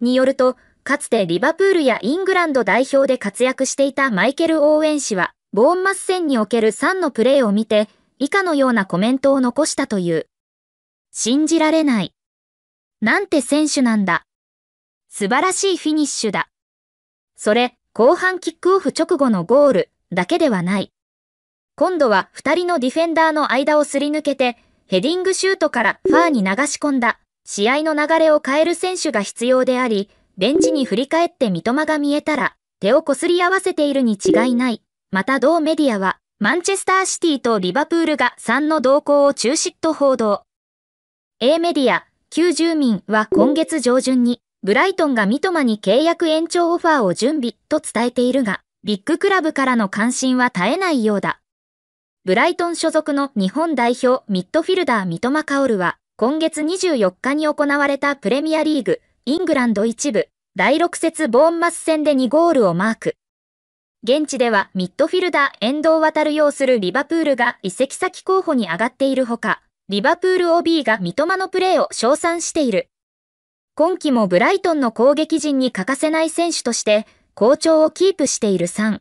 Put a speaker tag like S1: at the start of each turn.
S1: によると、かつてリバプールやイングランド代表で活躍していたマイケル・オーエン氏は、ボーンマス戦における3のプレーを見て、以下のようなコメントを残したという。信じられない。なんて選手なんだ。素晴らしいフィニッシュだ。それ、後半キックオフ直後のゴールだけではない。今度は2人のディフェンダーの間をすり抜けて、ヘディングシュートからファーに流し込んだ。試合の流れを変える選手が必要であり、ベンチに振り返って三笘が見えたら、手をこすり合わせているに違いない。また同メディアは、マンチェスターシティとリバプールが3の動向を中止と報道。A メディア、旧住民は今月上旬に、ブライトンが三笘に契約延長オファーを準備と伝えているが、ビッグクラブからの関心は絶えないようだ。ブライトン所属の日本代表ミッドフィルダー三笘薫は、今月24日に行われたプレミアリーグ、イングランド一部、第6節ボーンマス戦で2ゴールをマーク。現地ではミッドフィルダー遠藤渡る擁するリバプールが移籍先候補に上がっているほか、リバプール OB が三笘のプレーを称賛している。今季もブライトンの攻撃陣に欠かせない選手として、好調をキープしている3。